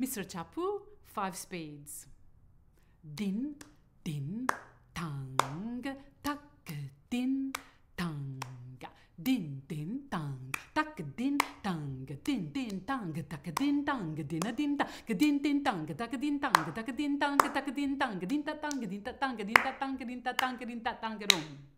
Mr. Chapu, five spades. Din, din, tang, tak, din, tang. Din, din, tang, tak, din, tang, din, din, tang, tak, din, tang, din, din, tang, din, din, tang, tak, din, tang, tak, din, tang, tak, din, tang, din, ta, tang, din, ta, tang, din, ta, tang, din, ta, tang, din, ta, tang, din, ta, tang, rom.